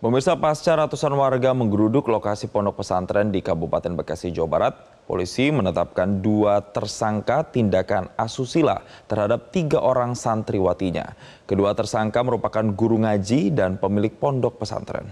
Pemirsa pasca ratusan warga menggeruduk lokasi pondok pesantren di Kabupaten Bekasi, Jawa Barat, polisi menetapkan dua tersangka tindakan asusila terhadap tiga orang santriwatinya. Kedua tersangka merupakan guru ngaji dan pemilik pondok pesantren.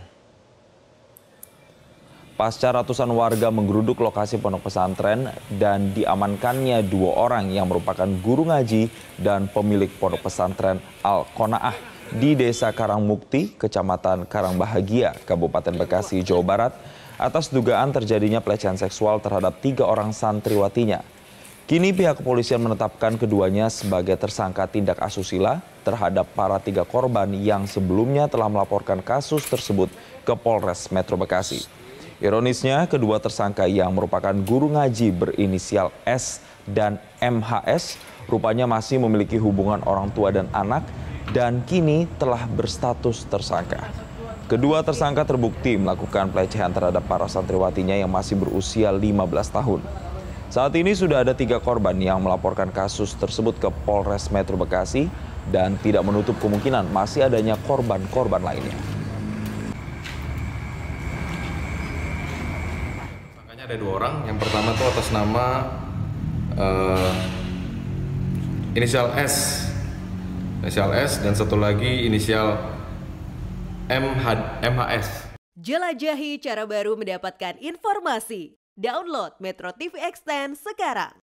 Pasca ratusan warga menggeruduk lokasi pondok pesantren dan diamankannya dua orang yang merupakan guru ngaji dan pemilik pondok pesantren Al-Qona'ah di Desa Karangmukti, Kecamatan Karangbahagia, Kabupaten Bekasi, Jawa Barat, atas dugaan terjadinya pelecehan seksual terhadap tiga orang santriwatinya. Kini pihak kepolisian menetapkan keduanya sebagai tersangka tindak asusila terhadap para tiga korban yang sebelumnya telah melaporkan kasus tersebut ke Polres Metro Bekasi. Ironisnya, kedua tersangka yang merupakan guru ngaji berinisial S dan MHS rupanya masih memiliki hubungan orang tua dan anak dan kini telah berstatus tersangka. Kedua tersangka terbukti melakukan pelecehan terhadap para santriwatinya yang masih berusia 15 tahun. Saat ini sudah ada tiga korban yang melaporkan kasus tersebut ke Polres Metro Bekasi dan tidak menutup kemungkinan masih adanya korban-korban lainnya. Makanya ada dua orang, yang pertama itu atas nama uh, inisial S inisial S dan satu lagi inisial MH, MHS. Jelajahi cara baru mendapatkan informasi. Download Metro TV Extend sekarang.